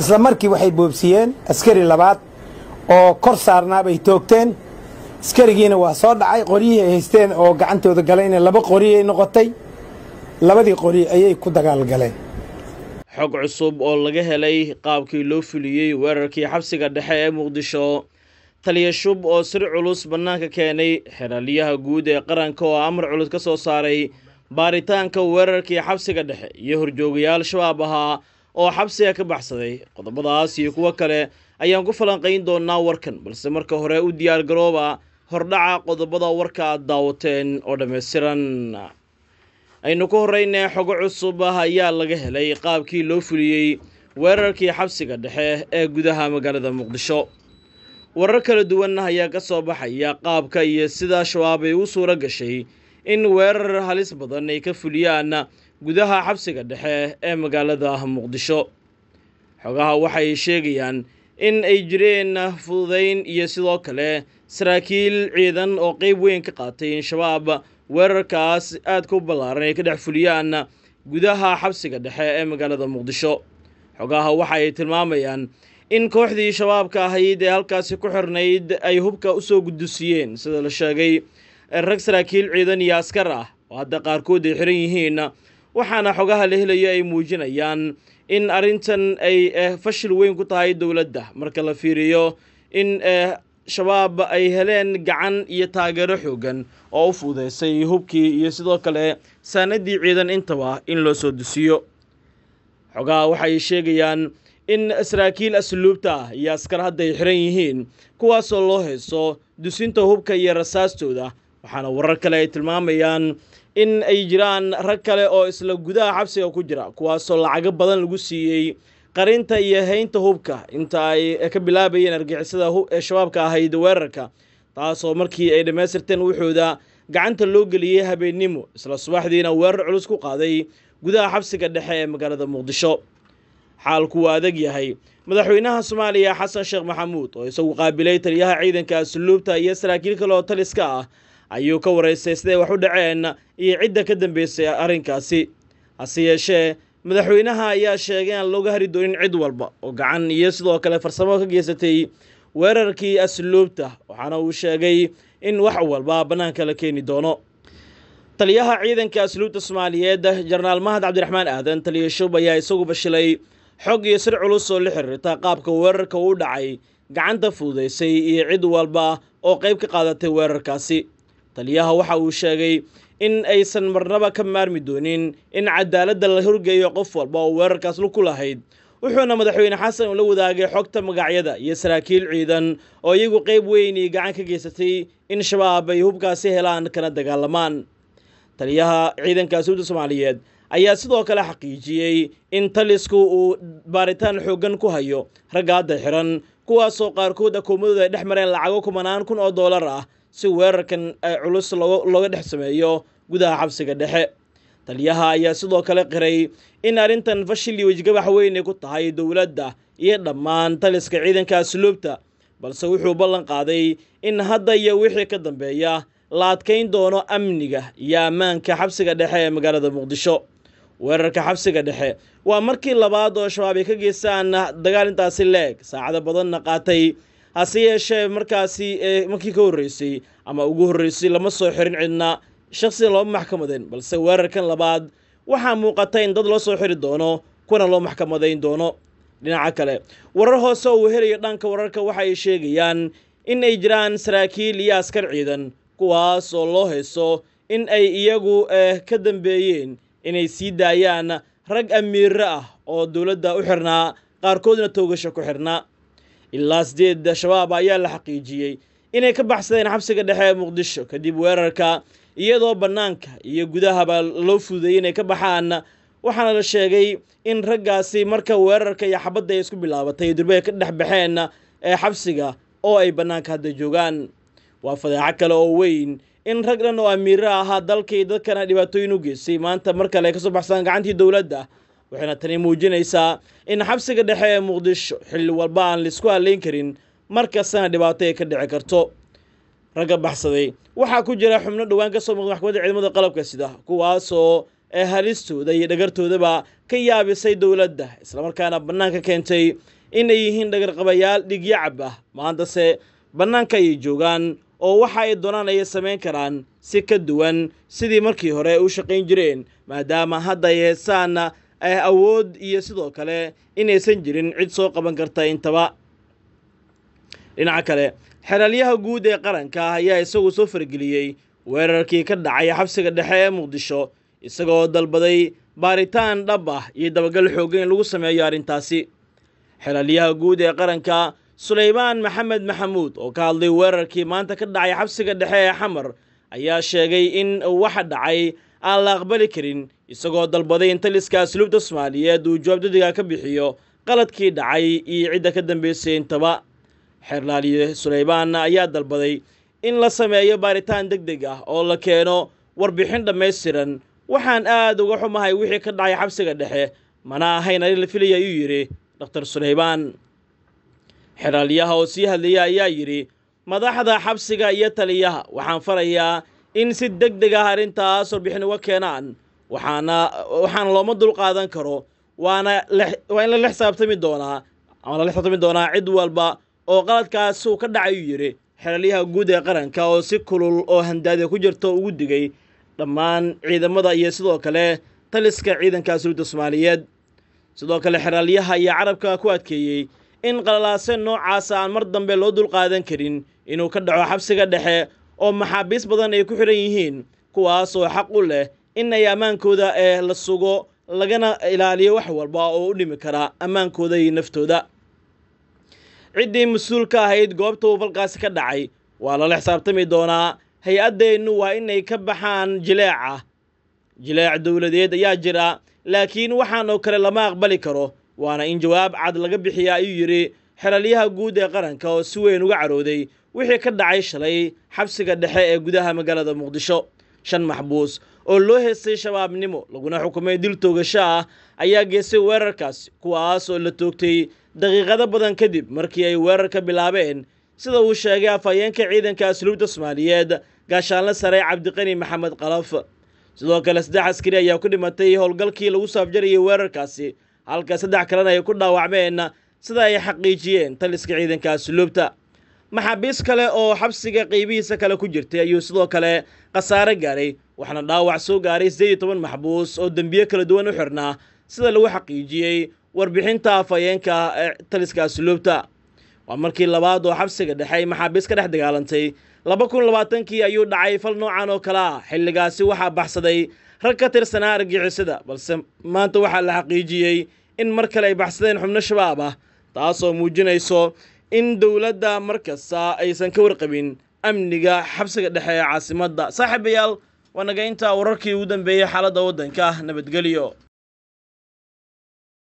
isla markii waxay boobsiyeen askari labaad oo kor saarnaa bay toogteen askarigiina waa soo dhacay qoryihii ay haysteen oo gacantooda galayna laba qori ay noqotay labadii qori ayay ku dagaal galeen xog cusub oo laga helay qaabkii loo fuliyey weerarkii xabsiga dhexe ee muqdisho taliyashub oo sir culus bannaanka keenay xeraalyaha guud ee qaranka oo amar culus ka soo saaray baaritaanka weerarkii xabsiga dhexe iyo horjoogayaal shabaab ahaa oo xabsiga ka baxsaday qodobadaas iyo kuwo kale ayaan ku falanqayn doonaa warkan balse marka hore u diyaargarooba hordhaca qodobada warka aad daawateen oo dhammaystiran aynu ku horreynay xogo cusub ah ayaa laga helay qaabkii loo fuliyey weerarkii xabsiga dhexe ee gudaha magaalada muqdisho warar kala duwan ayaa ka soo baxaya qaabka iyo sida shabaab ay u suuro gashay in weerar halis badan ay ka fuliyaan gudaha xabsiga dhexe ee magaalada muqdisho xogaha waxay sheegayaan in ay jireen fududayn iyo sidoo kale saraakiil ciidan oo qayb weyn ka qaatay in-shabaab weerarkaas aadka u ballaaran ay ka dhex fuliyaan gudaha xabsiga dhexe ee magaalada muqdisho xogaha waxa ay tilmaamayaan in kooxdii shabaabka ahayd ee halkaasi ku xirnayd ay hubka u soo gudusiyeen sida la sheegay rag saraakiil ciidan iyo askar ah oo hadda qaarkood ay xiran yihiin waxaana xogaha la helayo ay muujinayaan in arrintan ay eh, fashil weyn ku tahay dowladda marka la fiiriyo in eh, shabaab ay heleen gacan iyo taageero xoogan oo u fuudeysay hubkii iyo sidoo kale saanadii ciidan intaba in loo soo dusiyo xogaha waxay sheegayaan in saraakiil asluubta ah iyo askar hadda ay xiran yihiin kuwaasoo loo hayso dusinta hubka iyo rasaastooda waxaana warar kale ay tilmaamayaan in ay jiraan rag kale oo isla gudaha xabsiga ku jira kuwaasoo lacago badan lagu siiyey qarinta iyo haynta hubka inta ay ka bilaabayeen argixisada shabaabka ahayd weerarka taasoo markii ay dhammaystirteen wuxuuda gacanta loo geliyey habeennimo isla subaxdiina weerar culus ku qaaday gudaha xabsiga dhexe ee magaalada muqdisho xaalku waa adag yahay madaxweynaha soomaaliya xasan sheekh maxamuud oo isagu qaabilay taliyaha ciidanka asluubta iyo saraakiil kale oo taliska ah ayuu ka waraystay siday wax u dhaceen iyo cidda ka dambeysay arrinkaasi hase yeeshee madaxweynaha ayaa sheegay aan looga hari doonin cid walba oo gacan iyo sidoo kale farsamo ka geysatay weerarkii asluubta waxaana uu sheegay in wax walba bannaanka la keeni doono taliyaha ciidanka asluubta soomaaliyeed jarnaal mahad cabdiraxmaan aadan taliya shub ayaa isaguba shilay xog iyo sir culus oo la xiriirta qaabka weerarka uu dhacay gacanta fuudaysay iyo cid walba oo qayb ka qaadatay weerarkaasi taliyaha waxa uu sheegay in aysan marnaba ka maarmi doonin in cadaaladda la horgeeyo qof walba oo weerarkaas lug ku lahayd wuxuuna madaxweyne xasan ula wadaagay xogta magacyada iyo saraakiil ciidan oo iyagu qayb weynii gacan ka geysatay in shabaab ay hubkaasi helaan kana dagaalamaan taliyaha ciidanka suuda soomaaliyeed ayaa sidoo kale xaqiijiyey in talisku uu baaritaan xooggan ku hayo ragga hadda xiran kuwaasoo qaarkood akoomadooda ay dhex mareen lacago kumanaan kun oo dollar ah si weerarkan eh, culus looga dhex sameeyo gudaha xabsiga dhexe taliyaha ayaa sidoo kale qiray in arrintan fashil iyo wejgabax weynay ku tahay dowladda iyo dhammaan taliska ciidanka asluubta balse wuxuu ballan qaaday in hadda iyo wixii ka dambeeya la adkayn doono amniga iyo ammaanka xabsiga dhexe ee magaalada muqdisho weerarka xabsiga dhexe waa markii labaad oo shabaab ay ka geysaan dagaal intaasi leeg saacado badanna qaatay hase yeeshee markaasi eh, markii ka horreysay ama ugu horreysay lama soo xirin cidna shakhsiga looma maxkamadeyn balse weerarkan labaad waxaa muuqata in dad loo soo xiri doono kuna loo maxkamadayn doono dhinaca kale warar hoose oo uu helaya dhanka wararka waxa ay sheegayaan in ay jiraan saraakiil iyo askar ciidan kuwaas oo loo hayso in ay iyagu eh, ka dambeeyeen inay sii daayaan rag amiiro ah oo dowladda u xirnaa qaarkoodna toogasha ku xirnaa ilaa sideeda shabaab ayaa la xaqiijiyey inay ka baxsadeen xabsiga dhexe ee muqdisho kadib weerarka iyadoo bannaanka iyo gudahaba loo fududeeyey inay ka baxaan waxaana la sheegay in raggaasi marka weerarka iyo xabadda ay isku bilaabatay durbe ka dhex baxeenna ee eh, xabsiga oo ay bannaanka hadda joogaan waa fadeeco kale oo weyn in rag dhan oo amiiro ahaa dalkii dadkana dhibaatooyin u geystay maanta mar kale ay kasoo baxsadaan gacantii dowladda waxayna tani muujinaysaa in xabsiga dhexe ee muqdisho xilli walba aan laisku halayn karin mar kastana dhibaato ay ka dhici karto ragga baxsaday waxaa ku jira xubno dhowaan ka soo muuqda maxkamadda ciidamada qalabka sida kuwaasoo ee ah halistooda iyo dhagartoodaba ka yaabisay dowladda islamarkaana bannaanka keentay inay yihiin dhagarqabayaal dhigyacab ah maantase bannaanka ayay joogaan oo waxa ay doonaan ayay samayn karaan si ka duwan sidii markii hore ay u shaqayn jireen maadaama hadda ay heesaana ah awood iyo sidoo kale inaysan jirin cid soo qaban karta intaba dhinaca kale xeraalyaha guud ee qaranka ayaa isagu soo fargeliyey weerarkii ka dhacay xabsiga dhexe ee muqdisho isagoo dalbaday baaritaan dhab ah iyo dabagal xoogan lagu sameeyo arrintaasi xeraalyaha guud ee qaranka sulaymaan maxamed maxamuud oo ka hadlay weerarkii maanta ka dhacay xabsiga dhexe ee xamar ayaa sheegay in waxa dhacay aan la aqbali karin isagoo dalbaday in taliska asluubta soomaaliyeed uu joobdadiga ka bixiyo qaladkii dhacay iyo cidda ka dambeysay intaba xerlaaliye suleymaan ayaa dalbaday in la sameeyo baaritaan deg deg ah oo la keeno warbixin dhammaystiran waxaan aad uga xumahay wixii ka dhacay xabsiga dhexe mana ahayn arrin la filaya iyuu yidhi dokhtar suleymaan xeraalyaha oo sii hadlaya ayaa yidhi madaxda xabsiga iyo taliyaha waxaan farayaa in si deg deg ah arrintaas warbixin uga keenaan waxaana waxaana looma qaadan karo waana waa in lala xisaabtami doonaa ama lala xisaabtami doonaa cid walba oo qaladkaas uu ka dhacay uu yidhi xeelyaha guud ee qaranka oo si kulul oo handaadiya ku jirta ugu digay dhammaan ciidamada iyo sidoo kale taliska ciidanka suuda soomaaliyeed sidoo kale xeraalyaha iyo carabka ku adkeeyey in qalalaase noocaas aan mar dambe loo dulqaadan karin inuu ka dhaco xabsiga dhexe oo maxaabiis badan ay ku xidhan yihiin kuwaasoo xaq u leh inay ammaankooda ee eh, la sugo lagana ilaaliyo wax walba oo u dhimi kara ammaankooda iyo naftooda ciddii mas uul ka ahayd goobta uu falkaasi ka dhacay waa lala xisaabtami doonaa hay-addeennu waa inay ka baxaan jileeca jileec dowladeed ayaa jira laakiin waxaan oo kale lama aqbali karo waana in jawaab cad laga bixiya ayuu yidhi xeralyaha guud ee qaranka oo si weyn uga carooday wixii ka dhacay shalay xabsiga dhexe ee gudaha magaalada muqdisho shan maxbuus oo loo heestay shabaabnimo laguna xukumay dil toogasho ah ayaa geestay weerarkaasi kuwaas oo la toogtay daqiiqado badan kadib markii ay weerarka bilaabeen sida uu sheegay afhayeenka ciidanka asluubta soomaaliyeed gaashaanla sare cabdiqani maxamed qalaf sidoo kale saddex askari ayaa ku dhimatay howlgalkii lagu saafjarayay weerarkaasi halka saddex kalena ay ku dhaawacmeen sida ay xaqiijiyeen taliska ciidanka asluubta maxaabiis kale oo xabsiga qaybihiisa kale ku jirtay ayuu sidoo kale khasaare gaaray waxaana dhaawac soo gaaray sideed iyo toban maxbuus oo dembiyo kala duwan u xirnaa sida lagu xaqiijiyey warbixinta afhayeenka taliska asluubta waa markii labaad oo xabsiga dhexe maxaabiis ka dhex dagaalantay laba kun labaatankii ayuu dhacay fal noocan oo kale ah xilligaasi waxaa baxsaday rag ka tirsanaa argixisada balse maanta waxaa la xaqiijiyey in mar kale ay baxsadeen xubno shabaab ah taasoo muujinayso in dowladda mar kasta aysan ka warqabin amniga xabsiga dhexe ee caasimadda saaxiibayaal waa naga intaa wararkii ugu dambeeyey xaaladda waddanka nabadgelyo